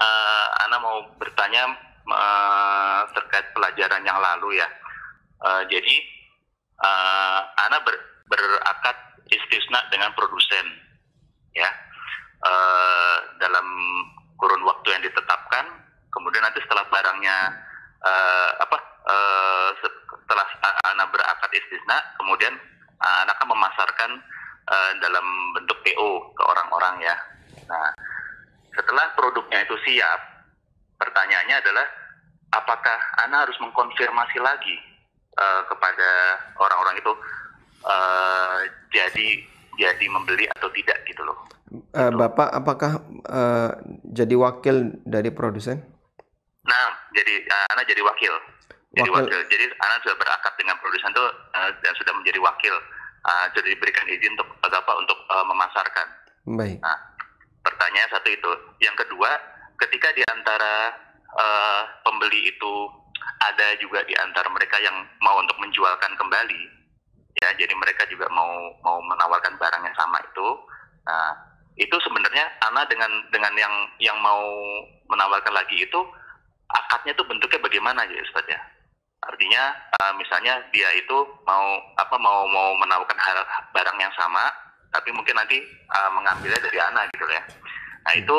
uh, Ana mau bertanya uh, terkait pelajaran yang lalu ya. Uh, jadi uh, Ana ber, berakad istisna dengan produsen ya uh, dalam kurun waktu yang ditetapkan. Kemudian nanti setelah barangnya uh, apa uh, setelah Ana berakad istisna, kemudian uh, Ana akan memasarkan uh, dalam bentuk PO ke orang-orang ya. Nah setelah produknya itu siap, pertanyaannya adalah apakah Anda harus mengkonfirmasi lagi uh, kepada orang-orang itu uh, jadi jadi membeli atau tidak gitu loh. Uh, Bapak apakah uh, jadi wakil dari produsen? Nah, jadi uh, Anda jadi wakil. Jadi wakil. wakil. Jadi Anda sudah berakad dengan produsen itu uh, dan sudah menjadi wakil. Uh, jadi diberikan izin untuk Bapak untuk uh, memasarkan. Baik. Nah, bertanya satu itu. Yang kedua, ketika di antara uh, pembeli itu ada juga di antara mereka yang mau untuk menjualkan kembali, ya, jadi mereka juga mau mau menawarkan barang yang sama itu. Nah, itu sebenarnya Ana dengan dengan yang yang mau menawarkan lagi itu akadnya itu bentuknya bagaimana ya Ustaz ya? Artinya uh, misalnya dia itu mau apa mau mau menawarkan barang yang sama tapi mungkin nanti uh, mengambilnya dari anak gitu ya. Nah hmm. itu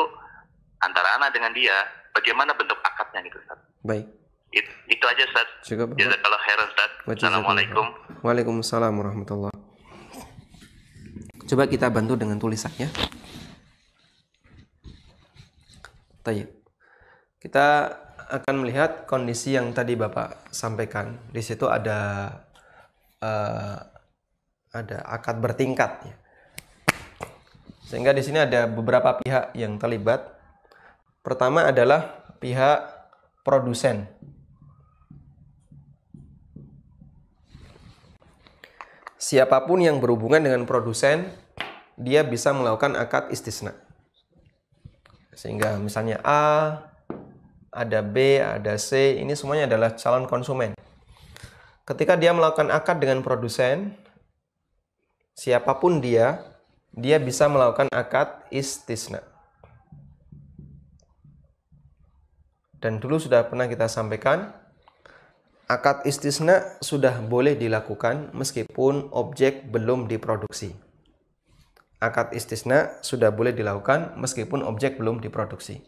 antara anak dengan dia, bagaimana bentuk akadnya gitu Ustaz. Baik. It, itu aja Ustaz. Cukup. Ya, kalau khairan Ustaz. Assalamualaikum. Waalaikumsalam warahmatullahi Coba kita bantu dengan tulisannya. Tayyip. Kita akan melihat kondisi yang tadi Bapak sampaikan. Di situ ada uh, ada akad bertingkat ya. Sehingga di sini ada beberapa pihak yang terlibat. Pertama adalah pihak produsen. Siapapun yang berhubungan dengan produsen, dia bisa melakukan akad istisna. Sehingga misalnya A, ada B, ada C, ini semuanya adalah calon konsumen. Ketika dia melakukan akad dengan produsen, siapapun dia, dia bisa melakukan akad istisna. Dan dulu sudah pernah kita sampaikan, akad istisna sudah boleh dilakukan meskipun objek belum diproduksi. Akad istisna sudah boleh dilakukan meskipun objek belum diproduksi.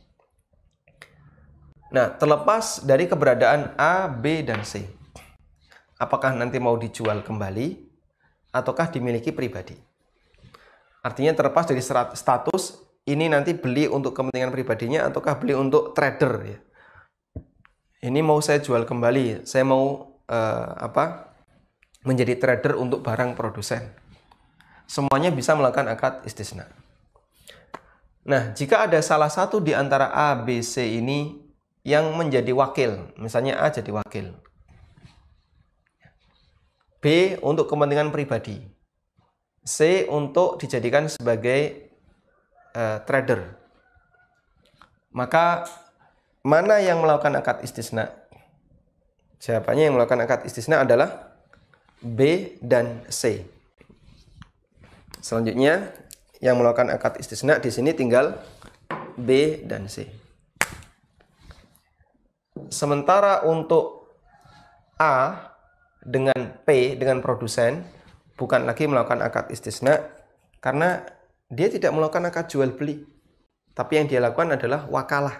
Nah, terlepas dari keberadaan A, B, dan C, apakah nanti mau dijual kembali ataukah dimiliki pribadi? Artinya terlepas dari status ini nanti beli untuk kepentingan pribadinya ataukah beli untuk trader ya. Ini mau saya jual kembali, saya mau eh, apa? menjadi trader untuk barang produsen. Semuanya bisa melakukan akad istisna. Nah, jika ada salah satu di antara A, B, C ini yang menjadi wakil, misalnya A jadi wakil. B untuk kepentingan pribadi, C untuk dijadikan sebagai uh, trader. Maka mana yang melakukan akad istisna? Jawabannya yang melakukan akad istisna adalah B dan C. Selanjutnya yang melakukan akad istisna di sini tinggal B dan C. Sementara untuk A dengan P dengan produsen bukan lagi melakukan akad istisna karena dia tidak melakukan akad jual beli. Tapi yang dia lakukan adalah wakalah.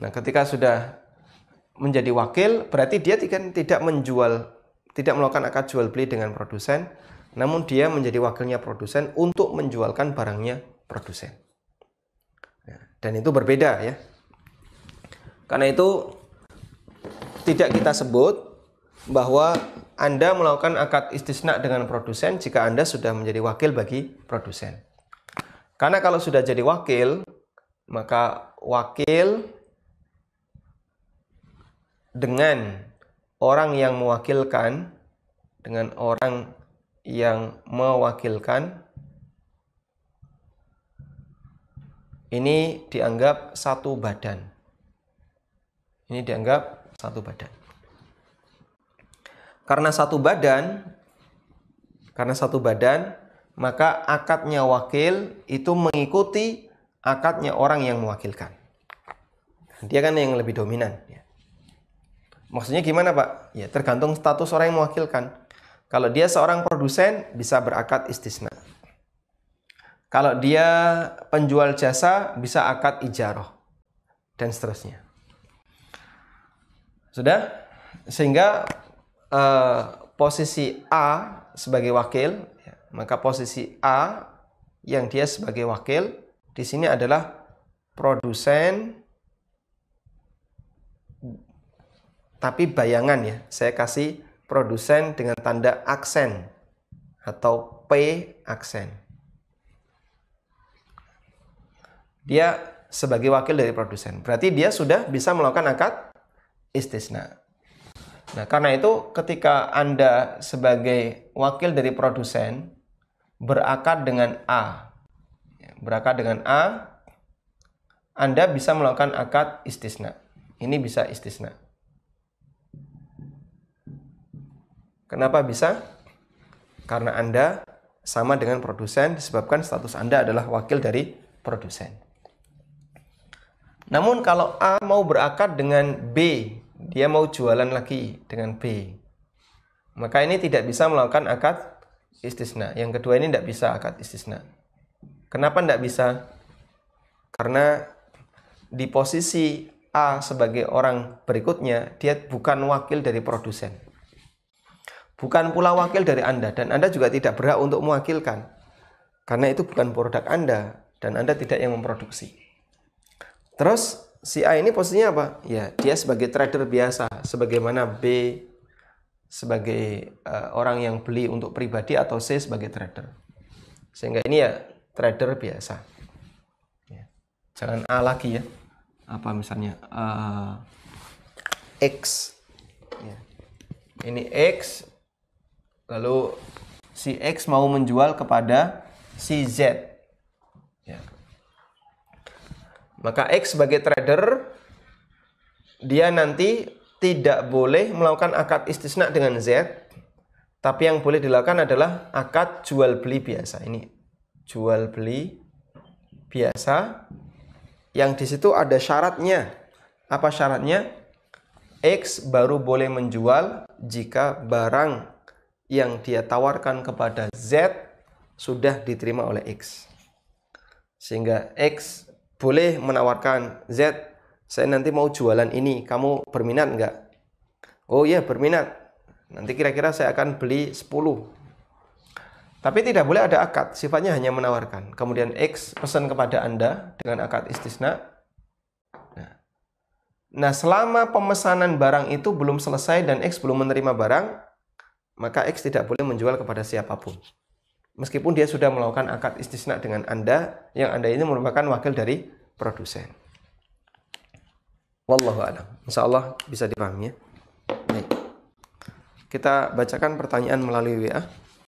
Nah, ketika sudah menjadi wakil berarti dia tidak menjual tidak melakukan akad jual beli dengan produsen, namun dia menjadi wakilnya produsen untuk menjualkan barangnya produsen. Ya, dan itu berbeda ya. Karena itu tidak kita sebut bahwa Anda melakukan akad istisna dengan produsen jika Anda sudah menjadi wakil bagi produsen. Karena kalau sudah jadi wakil, maka wakil dengan orang yang mewakilkan dengan orang yang mewakilkan ini dianggap satu badan. Ini dianggap satu badan. Karena satu badan, karena satu badan, maka akadnya wakil itu mengikuti akadnya orang yang mewakilkan. Dia kan yang lebih dominan. Ya. Maksudnya gimana Pak? Ya tergantung status orang yang mewakilkan. Kalau dia seorang produsen bisa berakad istisna. Kalau dia penjual jasa bisa akad ijaroh dan seterusnya. Sudah? Sehingga uh, posisi A sebagai wakil, ya, maka posisi A yang dia sebagai wakil di sini adalah produsen tapi bayangan ya. Saya kasih produsen dengan tanda aksen atau P aksen. Dia sebagai wakil dari produsen. Berarti dia sudah bisa melakukan akad istisna. Nah, karena itu ketika Anda sebagai wakil dari produsen berakad dengan A, ya, berakad dengan A, Anda bisa melakukan akad istisna. Ini bisa istisna. Kenapa bisa? Karena Anda sama dengan produsen disebabkan status Anda adalah wakil dari produsen. Namun kalau A mau berakad dengan B dia mau jualan lagi dengan B. Maka ini tidak bisa melakukan akad istisna. Yang kedua ini tidak bisa akad istisna. Kenapa tidak bisa? Karena di posisi A sebagai orang berikutnya, dia bukan wakil dari produsen. Bukan pula wakil dari Anda. Dan Anda juga tidak berhak untuk mewakilkan. Karena itu bukan produk Anda. Dan Anda tidak yang memproduksi. Terus si A ini posisinya apa? Ya, dia sebagai trader biasa, sebagaimana B sebagai uh, orang yang beli untuk pribadi atau C sebagai trader. Sehingga ini ya trader biasa. Ya. Jangan A lagi ya. Apa misalnya uh, X. Ya. Ini X lalu si X mau menjual kepada si Z. Maka X sebagai trader dia nanti tidak boleh melakukan akad istisna dengan Z, tapi yang boleh dilakukan adalah akad jual beli biasa. Ini jual beli biasa yang di situ ada syaratnya. Apa syaratnya? X baru boleh menjual jika barang yang dia tawarkan kepada Z sudah diterima oleh X. Sehingga X boleh menawarkan Z saya nanti mau jualan ini kamu berminat nggak oh iya berminat nanti kira-kira saya akan beli 10 tapi tidak boleh ada akad sifatnya hanya menawarkan kemudian X pesan kepada anda dengan akad istisna nah. nah selama pemesanan barang itu belum selesai dan X belum menerima barang maka X tidak boleh menjual kepada siapapun meskipun dia sudah melakukan akad istisna dengan Anda yang Anda ini merupakan wakil dari produsen. Wallahu a'lam. Insyaallah bisa dipahami ya. Kita bacakan pertanyaan melalui WA.